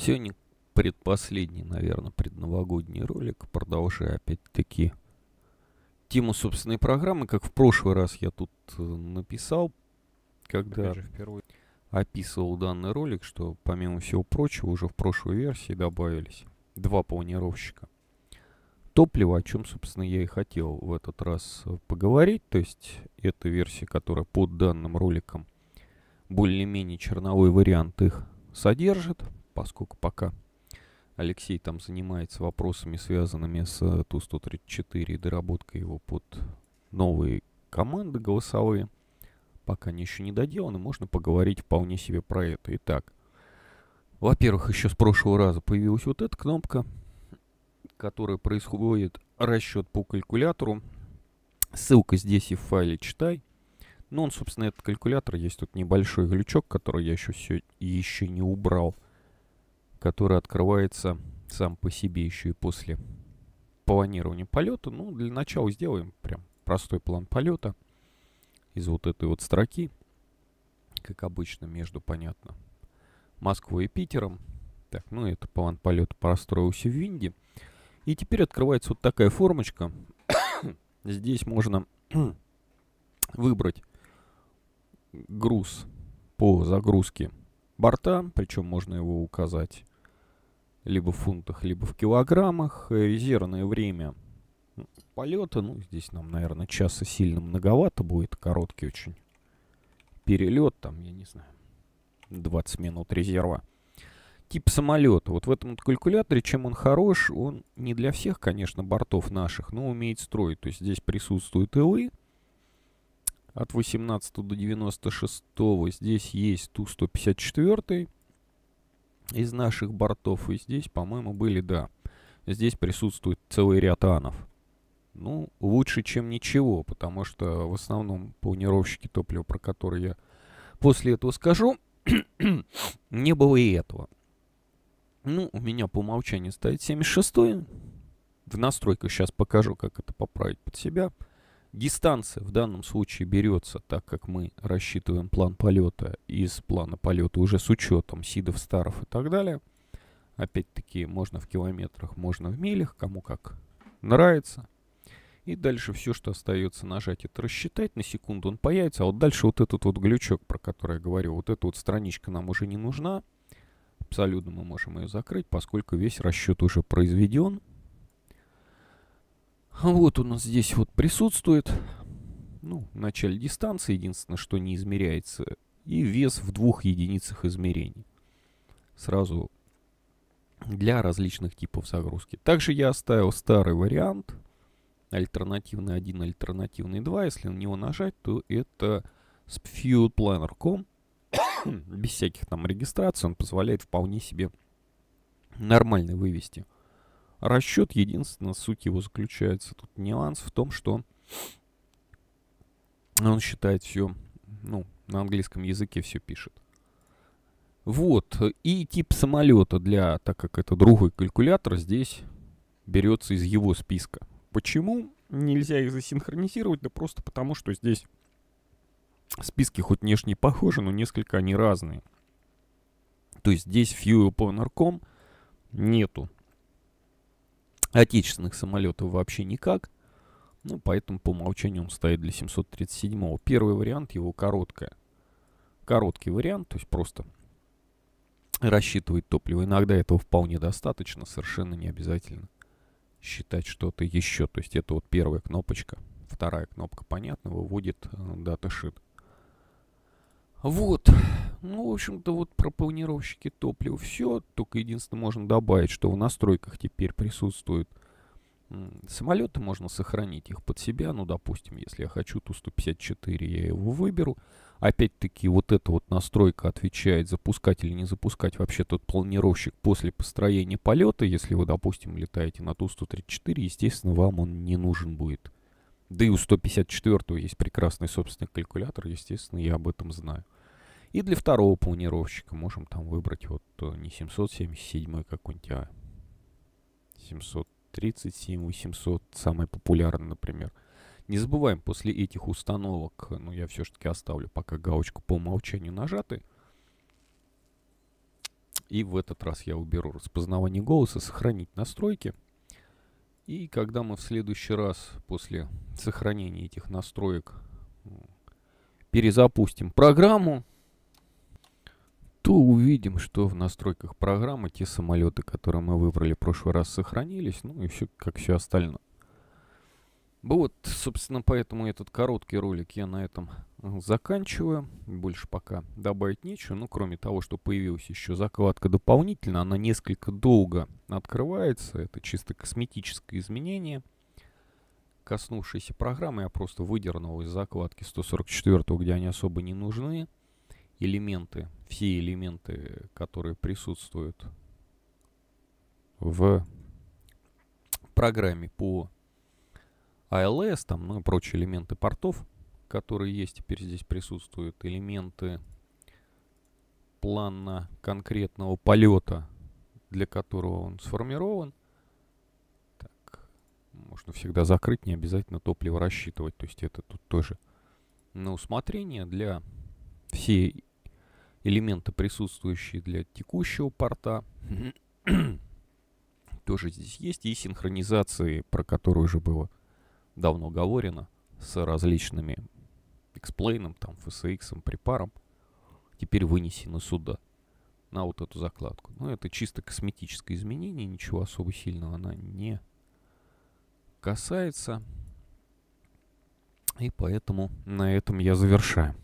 Сегодня предпоследний, наверное, предновогодний ролик, продолжая опять-таки тему собственной программы, как в прошлый раз я тут э, написал, когда описывал данный ролик, что помимо всего прочего уже в прошлой версии добавились два планировщика топлива, о чем, собственно, я и хотел в этот раз э, поговорить. То есть это версия, которая под данным роликом более-менее черновой вариант их содержит – поскольку пока Алексей там занимается вопросами, связанными с э, Ту-134 и доработкой его под новые команды голосовые, пока они еще не доделаны, можно поговорить вполне себе про это. Итак, во-первых, еще с прошлого раза появилась вот эта кнопка, которая происходит расчет по калькулятору. Ссылка здесь и в файле «Читай». Ну, он, собственно, этот калькулятор. Есть тут небольшой глючок, который я еще, все, еще не убрал – который открывается сам по себе еще и после планирования полета. Ну, для начала сделаем прям простой план полета из вот этой вот строки, как обычно, между, понятно, Москвой и Питером. Так, ну это план полета простроился в Винде. И теперь открывается вот такая формочка. Здесь можно выбрать груз по загрузке борта, причем можно его указать либо в фунтах, либо в килограммах. Э, резервное время полета, ну, здесь нам, наверное, часа сильно многовато будет, короткий очень перелет, там, я не знаю, 20 минут резерва. Тип самолета. Вот в этом вот калькуляторе, чем он хорош, он не для всех, конечно, бортов наших, но умеет строить. То есть здесь присутствуют илы от 18 до 96. Здесь есть Ту-154, из наших бортов. И здесь, по-моему, были, да. Здесь присутствует целый ряд анов. Ну, лучше, чем ничего, потому что в основном планировщики топлива, про которые я после этого скажу, не было и этого. Ну, у меня по умолчанию стоит 76 В настройках сейчас покажу, как это поправить под себя. Дистанция в данном случае берется, так как мы рассчитываем план полета из плана полета уже с учетом сидов, старов и так далее. Опять-таки, можно в километрах, можно в милях, кому как нравится. И дальше все, что остается нажать, это рассчитать. На секунду он появится. А вот дальше вот этот вот глючок, про который я говорю, вот эта вот страничка нам уже не нужна. Абсолютно мы можем ее закрыть, поскольку весь расчет уже произведен. Вот он здесь вот присутствует. Ну, в начале дистанции единственное, что не измеряется. И вес в двух единицах измерений. Сразу для различных типов загрузки. Также я оставил старый вариант. Альтернативный 1, альтернативный 2. Если на него нажать, то это fuelplanner.com. Без всяких там регистраций он позволяет вполне себе нормально вывести Расчет, единственно, суть его заключается, тут нюанс в том, что он считает все, ну, на английском языке все пишет. Вот, и тип самолета для, так как это другой калькулятор, здесь берется из его списка. Почему нельзя их засинхронизировать? Да просто потому, что здесь списки хоть внешне похожи, но несколько они разные. То есть здесь Fuel Planner.com нету Отечественных самолетов вообще никак. Ну, поэтому по умолчанию он стоит для 737-го. Первый вариант его короткая. Короткий вариант, то есть просто рассчитывает топливо. Иногда этого вполне достаточно, совершенно не обязательно считать что-то еще. То есть это вот первая кнопочка. Вторая кнопка, понятно, выводит э, даташит. Вот, ну, в общем-то, вот про планировщики топлива все. Только единственное, можно добавить, что в настройках теперь присутствуют самолеты, можно сохранить их под себя. Ну, допустим, если я хочу Ту-154, я его выберу. Опять-таки, вот эта вот настройка отвечает, запускать или не запускать вообще тот планировщик после построения полета. Если вы, допустим, летаете на Ту-134, естественно, вам он не нужен будет. Да и у 154 есть прекрасный собственный калькулятор, естественно, я об этом знаю. И для второго планировщика можем там выбрать вот э, не 777 какой-нибудь, а 737, 800, самый популярный, например. Не забываем, после этих установок, э, ну я все-таки оставлю пока галочку по умолчанию нажаты. И в этот раз я уберу распознавание голоса, сохранить настройки. И когда мы в следующий раз после сохранения этих настроек перезапустим программу, то увидим, что в настройках программы те самолеты, которые мы выбрали в прошлый раз, сохранились, ну и все, как все остальное. Вот, собственно, поэтому этот короткий ролик я на этом э, заканчиваю. Больше пока добавить нечего. Ну, кроме того, что появилась еще закладка дополнительно, она несколько долго открывается. Это чисто косметическое изменение. Коснувшиеся программы я просто выдернул из закладки 144, где они особо не нужны элементы, все элементы, которые присутствуют в программе по ALS, там, ну и прочие элементы портов, которые есть теперь здесь присутствуют, элементы плана конкретного полета, для которого он сформирован. Так, можно всегда закрыть, не обязательно топливо рассчитывать, то есть это тут тоже на усмотрение для всей элементы, присутствующие для текущего порта, тоже здесь есть. И синхронизации, про которую уже было давно говорено, с различными эксплейном, там, FSX, припаром, теперь вынесены сюда, на вот эту закладку. Но это чисто косметическое изменение, ничего особо сильного она не касается. И поэтому на этом я завершаю.